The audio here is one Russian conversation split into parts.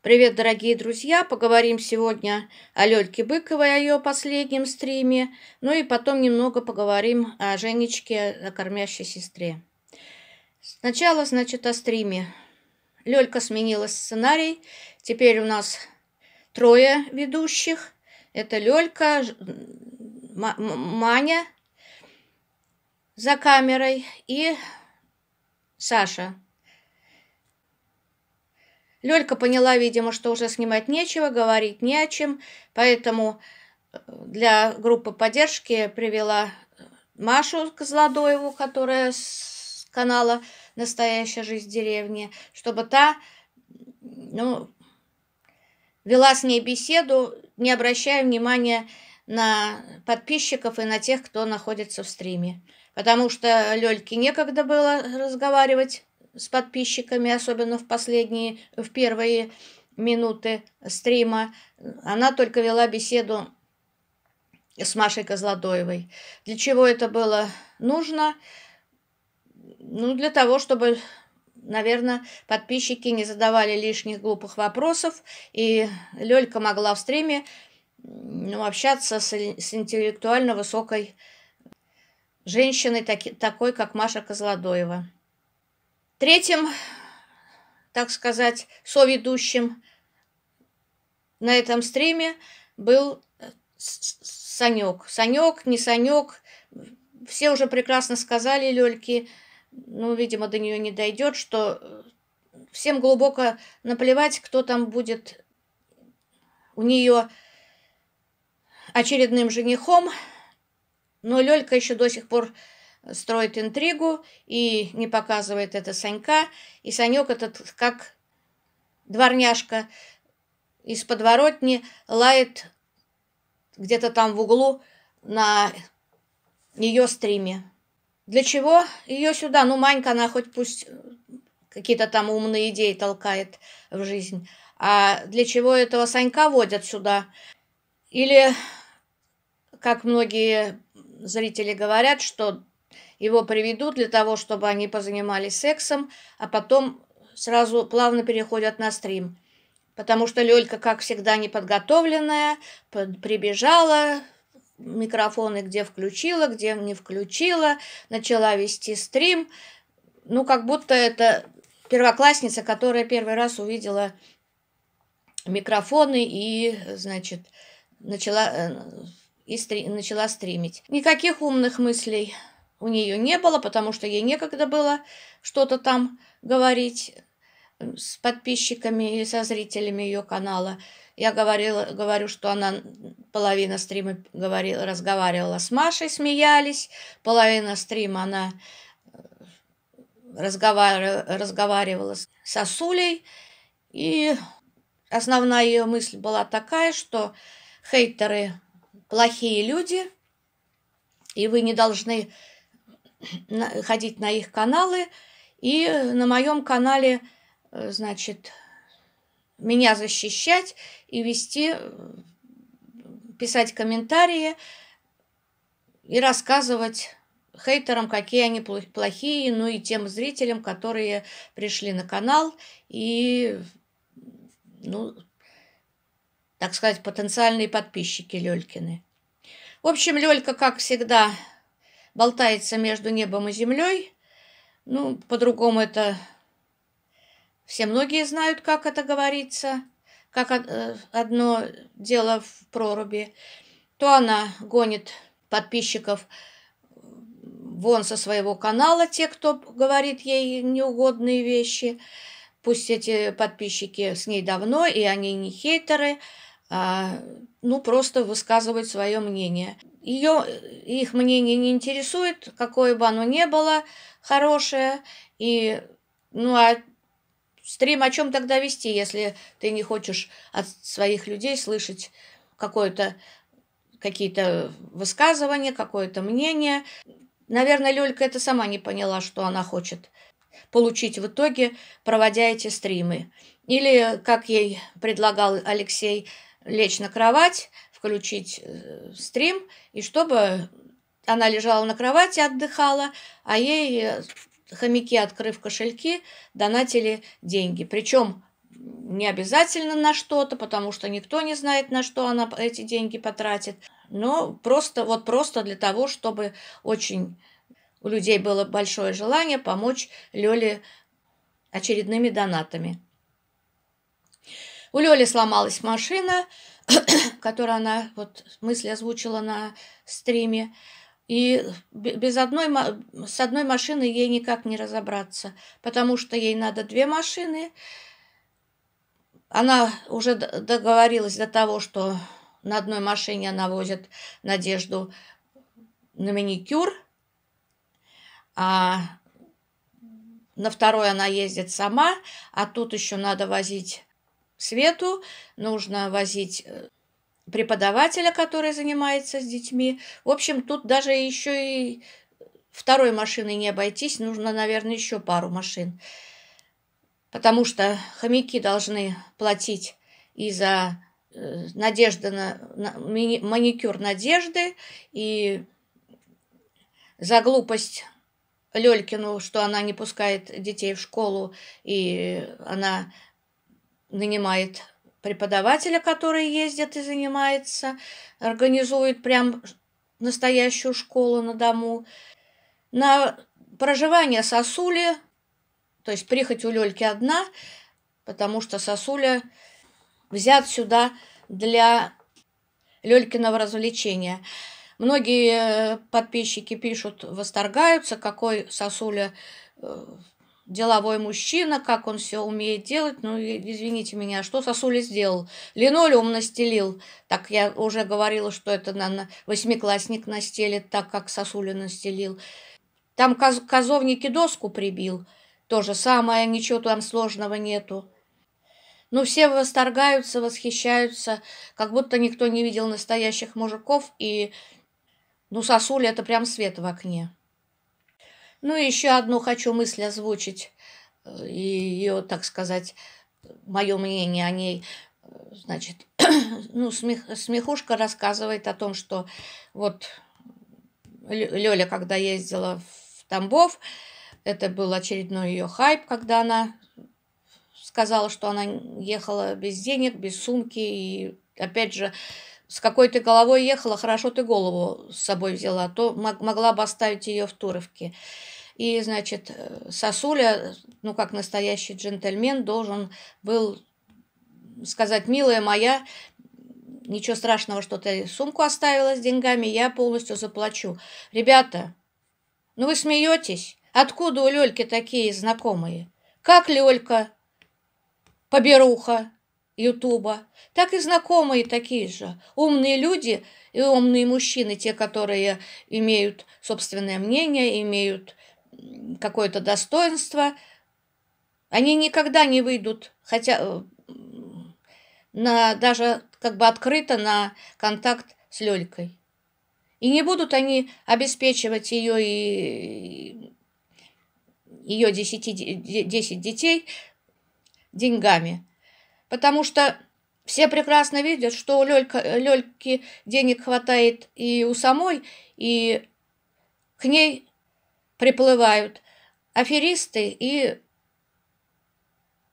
Привет, дорогие друзья! Поговорим сегодня о Лёльке Быковой, о ее последнем стриме, ну и потом немного поговорим о Женечке, о кормящей сестре. Сначала, значит, о стриме. Лёлька сменила сценарий, теперь у нас трое ведущих. Это Лёлька, Маня за камерой и Саша – Лёлька поняла, видимо, что уже снимать нечего, говорить не о чем, поэтому э, для группы поддержки привела э, Машу Козлодоеву, которая с канала «Настоящая жизнь деревни», чтобы та ну, вела с ней беседу, не обращая внимания на подписчиков и на тех, кто находится в стриме. Потому что Лёльке некогда было разговаривать с подписчиками, особенно в последние, в первые минуты стрима. Она только вела беседу с Машей Козлодоевой. Для чего это было нужно? Ну, для того, чтобы, наверное, подписчики не задавали лишних глупых вопросов, и Лёлька могла в стриме ну, общаться с, с интеллектуально высокой женщиной, таки, такой, как Маша Козлодоева. Третьим, так сказать, соведущим на этом стриме был э, Санек. Санек, не Санек. Все уже прекрасно сказали Лёльке, ну, видимо, до нее не дойдет, что э, всем глубоко наплевать, кто там будет у нее очередным женихом. Но Лёлька еще до сих пор строит интригу и не показывает это Санька. И Санек этот, как дворняжка из подворотни, лает где-то там в углу на ее стриме. Для чего ее сюда? Ну, Манька, она хоть пусть какие-то там умные идеи толкает в жизнь. А для чего этого Санька водят сюда? Или, как многие зрители говорят, что его приведут для того, чтобы они позанимались сексом, а потом сразу плавно переходят на стрим. Потому что Лёлька, как всегда, неподготовленная, прибежала, микрофоны где включила, где не включила, начала вести стрим. Ну, как будто это первоклассница, которая первый раз увидела микрофоны и, значит, начала, э, и стри начала стримить. Никаких умных мыслей у нее не было, потому что ей некогда было что-то там говорить с подписчиками и со зрителями ее канала. Я говорила, говорю, что она половина стрима говорила, разговаривала с Машей, смеялись, половина стрима она э, разговаривала, разговаривала с Асулей, и основная ее мысль была такая, что хейтеры плохие люди, и вы не должны ходить на их каналы. И на моем канале, э, значит, меня защищать и вести, э, писать комментарии и рассказывать хейтерам, какие они плохие, ну и тем зрителям, которые пришли на канал и, ну, так сказать, потенциальные подписчики Лёлькины. В общем, Лёлька, как всегда, болтается между небом и землей. Ну, по-другому это все многие знают, как это говорится, как э, одно дело в проруби. То она гонит подписчиков вон со своего канала, те, кто говорит ей неугодные вещи. Пусть эти подписчики с ней давно, и они не хейтеры – а, ну, просто высказывать свое мнение. Ее, их мнение не интересует, какое бы оно ни было хорошее. И, ну, а стрим о чем тогда вести, если ты не хочешь от своих людей слышать какое-то какие-то высказывания, какое-то мнение. Наверное, Лёлька это сама не поняла, что она хочет получить в итоге, проводя эти стримы. Или, как ей предлагал Алексей, лечь на кровать, включить э, стрим, и чтобы она лежала на кровати, отдыхала, а ей э, хомяки, открыв кошельки, донатили деньги. Причем не обязательно на что-то, потому что никто не знает, на что она эти деньги потратит. Но просто, вот просто для того, чтобы очень у людей было большое желание помочь Лёле очередными донатами. У Лёли сломалась машина, которую она вот мысли озвучила на стриме. И без одной, с одной машины ей никак не разобраться, потому что ей надо две машины. Она уже договорилась до того, что на одной машине она возит Надежду на маникюр, а на второй она ездит сама, а тут еще надо возить Свету нужно возить э, преподавателя, который занимается с детьми. В общем, тут даже еще и второй машины не обойтись. Нужно, наверное, еще пару машин. Потому что хомяки должны платить и за э, надежда на, на маникюр надежды и за глупость Лёлькину, что она не пускает детей в школу, и она нанимает преподавателя, который ездит и занимается, организует прям настоящую школу на дому. На проживание сосули, то есть прихоть у Лёльки одна, потому что сосуля взят сюда для Лёлькиного развлечения. Многие э, подписчики пишут, восторгаются, какой сосуля э, деловой мужчина, как он все умеет делать. Ну, извините меня, что сосули сделал? Линолеум настелил. Так я уже говорила, что это, наверное, восьмиклассник настелит, так как сосули настелил. Там коз козовники доску прибил. То же самое, ничего там сложного нету. но ну, все восторгаются, восхищаются, как будто никто не видел настоящих мужиков, и, ну, сосули — это прям свет в окне. Ну, еще одну хочу мысль озвучить, э, и ее, так сказать, мое мнение о ней. Значит, ну, смех, смехушка рассказывает о том, что вот Лёля, когда ездила в Тамбов, это был очередной ее хайп, когда она сказала, что она ехала без денег, без сумки. И опять же, с какой ты головой ехала, хорошо ты голову с собой взяла, а то могла бы оставить ее в Туровке. И, значит, э, Сосуля, ну, как настоящий джентльмен, должен был сказать, милая моя, ничего страшного, что ты сумку оставила с деньгами, я полностью заплачу. Ребята, ну вы смеетесь? Откуда у Лёльки такие знакомые? Как Лёлька? Поберуха. Ютуба, так и знакомые такие же. Умные люди и умные мужчины, те, которые имеют собственное мнение, имеют какое-то достоинство, они никогда не выйдут, хотя э, на, даже как бы открыто на контакт с Лёлькой. И не будут они обеспечивать ее и ее 10, 10 детей деньгами потому что все прекрасно видят, что у Лёлька, Лёльки денег хватает и у самой, и к ней приплывают аферисты и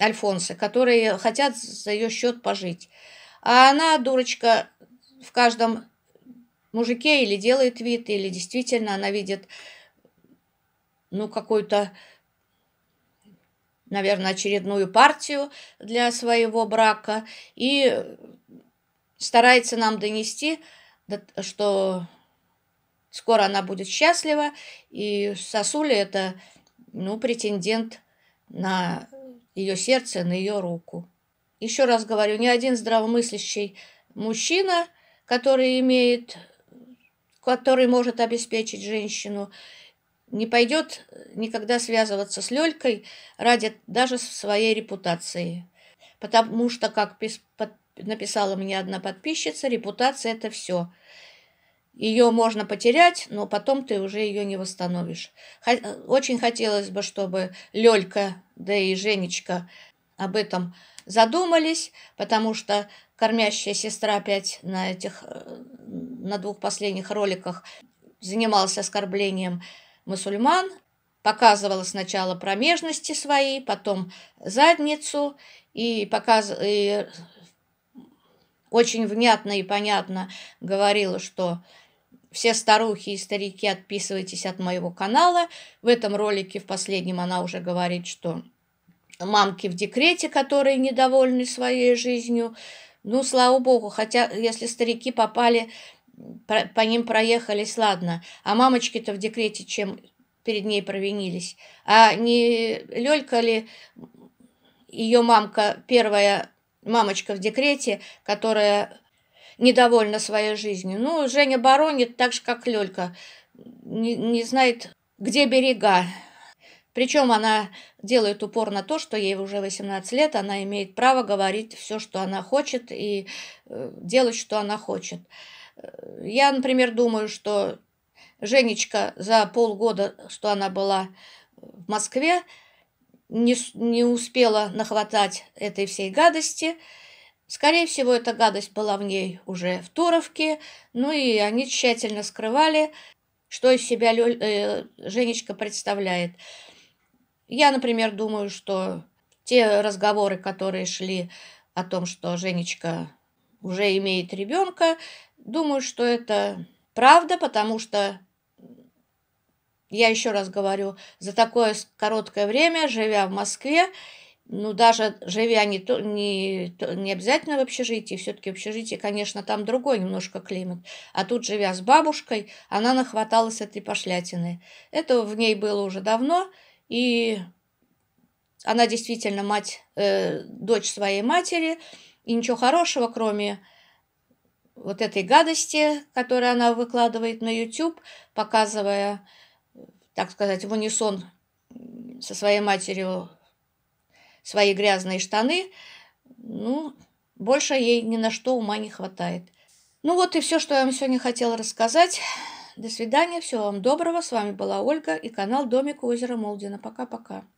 альфонсы, которые хотят за ее счет пожить. А она, дурочка, в каждом мужике или делает вид, или действительно она видит ну, какую-то наверное, очередную партию для своего брака и старается нам донести, что скоро она будет счастлива, и сосуля это, ну, претендент на ее сердце, на ее руку. Еще раз говорю, ни один здравомыслящий мужчина, который имеет, который может обеспечить женщину, не пойдет э, никогда связываться с Лёлькой ради даже своей репутации. Потому что, как написала мне одна подписчица, репутация – это все. Ее можно потерять, но потом ты уже ее не восстановишь. Э, очень хотелось бы, чтобы Лёлька, да и Женечка об этом задумались, потому что кормящая сестра опять на этих, э, на двух последних роликах занималась оскорблением мусульман показывала сначала промежности свои, потом задницу и, показ... и очень внятно и понятно говорила, что все старухи и старики, отписывайтесь от моего канала. В этом ролике, в последнем, она уже говорит, что мамки в декрете, которые недовольны своей жизнью. Ну, слава богу, хотя если старики попали по ним проехались, ладно, а мамочки-то в декрете чем перед ней провинились? А не Лёлька ли ее мамка, первая мамочка в декрете, которая недовольна своей жизнью? Ну, Женя баронит так же, как Лёлька, не, не знает, где берега. Причем она делает упор на то, что ей уже 18 лет, она имеет право говорить все, что она хочет, и э, делать, что она хочет. Я, например, думаю, что Женечка за полгода, что она была в Москве, не, не успела нахватать этой всей гадости. Скорее всего, эта гадость была в ней уже в Туровке, ну и они тщательно скрывали, что из себя Лё, э, Женечка представляет. Я, например, думаю, что те разговоры, которые шли о том, что Женечка уже имеет ребенка. Думаю, что это правда, потому что, я еще раз говорю, за такое короткое время, живя в Москве, ну, даже живя не, то, не, то, не обязательно в общежитии, все-таки в общежитии, конечно, там другой немножко климат. А тут, живя с бабушкой, она нахваталась этой пошлятины. Это в ней было уже давно, и она действительно мать, э, дочь своей матери – и ничего хорошего, кроме вот этой гадости, которую она выкладывает на YouTube, показывая, так сказать, в унисон со своей матерью свои грязные штаны, ну, больше ей ни на что ума не хватает. Ну вот и все, что я вам сегодня хотела рассказать. До свидания, всего вам доброго. С вами была Ольга и канал Домик у озера Молдина. Пока-пока.